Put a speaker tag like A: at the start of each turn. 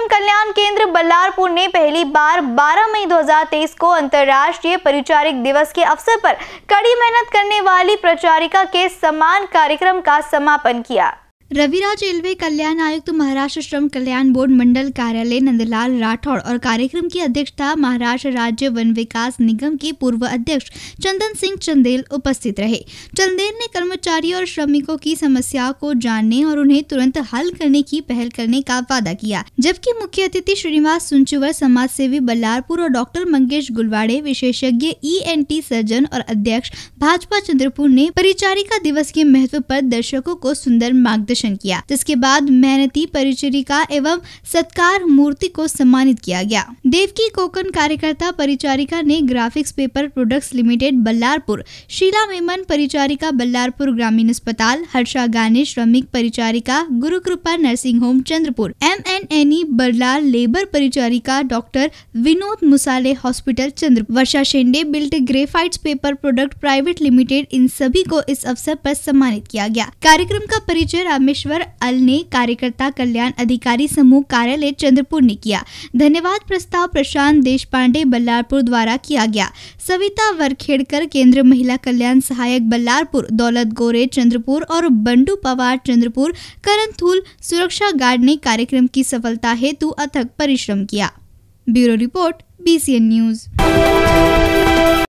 A: एवं कल्याण केंद्र बल्लारपुर ने पहली बार 12 मई 2023 को अंतर्राष्ट्रीय परिचारिक दिवस के अवसर पर कड़ी मेहनत करने वाली प्रचारिका के समान कार्यक्रम का समापन किया रविराज रेलवे कल्याण आयुक्त महाराष्ट्र श्रम कल्याण बोर्ड मंडल कार्यालय नंदलाल राठौड़ और कार्यक्रम की अध्यक्षता महाराष्ट्र राज्य वन विकास निगम के पूर्व अध्यक्ष चंदन सिंह चंदेल उपस्थित रहे चंदेल ने कर्मचारियों और श्रमिकों की समस्याओं को जानने और उन्हें तुरंत हल करने की पहल करने का वादा किया जबकि मुख्य अतिथि श्रीनिवास सुनचुवर समाज सेवी बल्लारपुर और डॉक्टर मंगेश गुलवाड़े विशेषज्ञ ई e सर्जन और अध्यक्ष भाजपा चंद्रपुर ने परिचारिका दिवस के महत्व आरोप दर्शकों को सुंदर मार्गदर्शन दर्शन किया जिसके बाद मेहनती परिचरिका एवं सत्कार मूर्ति को सम्मानित किया गया देवकी कोकन कार्यकर्ता परिचारिका ने graphics paper products limited Ballarpur Sheela Memon परिचारिका बल्लारपुर ग्रामीण अस्पताल हर्षा गाने श्रमिक परिचारिका Gurukripa nursing home Chandrapur M N N E बरलाल लेबर परिचारिका doctor Vinod Musale hospital Chandra Varsha Shende Bilt graphite paper product private limited इन सभी को इस अवसर पर सम्मानित किया गया कार्यक्रम का परिचय रामेश्वर अल ने कार्यकर्ता कल्याण अधिकारी समूह कार्यालय चंद्रपुर ने किया धन्यवाद प्रस्ताव प्रशांत देश पांडे बल्लारपुर द्वारा किया गया सविता वरखेड़कर केंद्र महिला कल्याण सहायक बल्लारपुर दौलत गोरे चंद्रपुर और बंडू पवार चंद्रपुर करण थूल सुरक्षा गार्ड ने कार्यक्रम की सफलता हेतु अथक परिश्रम किया ब्यूरो रिपोर्ट बी न्यूज़